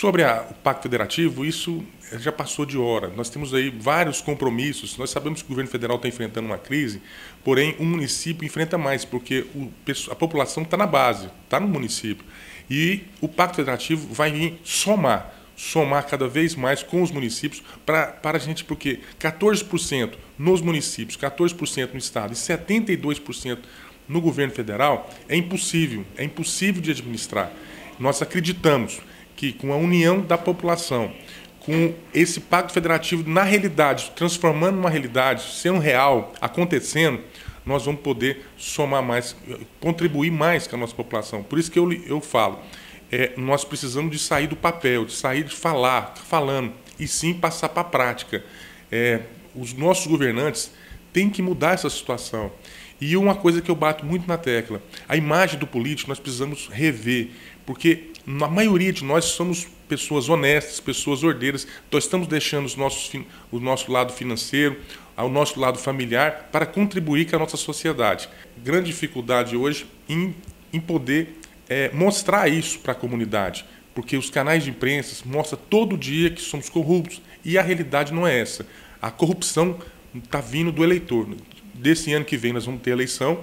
Sobre a, o Pacto Federativo, isso já passou de hora. Nós temos aí vários compromissos. Nós sabemos que o governo federal está enfrentando uma crise, porém o município enfrenta mais, porque o, a população está na base, está no município. E o Pacto Federativo vai vir somar, somar cada vez mais com os municípios para, para a gente, porque 14% nos municípios, 14% no estado e 72% no governo federal é impossível, é impossível de administrar. Nós acreditamos que com a união da população, com esse pacto federativo na realidade, transformando uma realidade, sendo real, acontecendo, nós vamos poder somar mais, contribuir mais com a nossa população. Por isso que eu, eu falo, é, nós precisamos de sair do papel, de sair de falar, falando, e sim passar para a prática. É, os nossos governantes têm que mudar essa situação. E uma coisa que eu bato muito na tecla: a imagem do político nós precisamos rever, porque na maioria de nós somos pessoas honestas, pessoas ordeiras, nós estamos deixando os nossos, o nosso lado financeiro, ao nosso lado familiar, para contribuir com a nossa sociedade. Grande dificuldade hoje em, em poder é, mostrar isso para a comunidade, porque os canais de imprensa mostram todo dia que somos corruptos e a realidade não é essa. A corrupção está vindo do eleitor desse ano que vem nós vamos ter eleição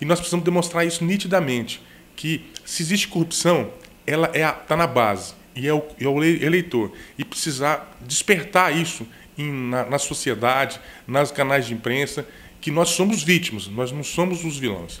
e nós precisamos demonstrar isso nitidamente, que se existe corrupção, ela é está na base e é o, é o, eleitor e precisar despertar isso em, na, na sociedade, nas canais de imprensa, que nós somos vítimas, nós não somos os vilões.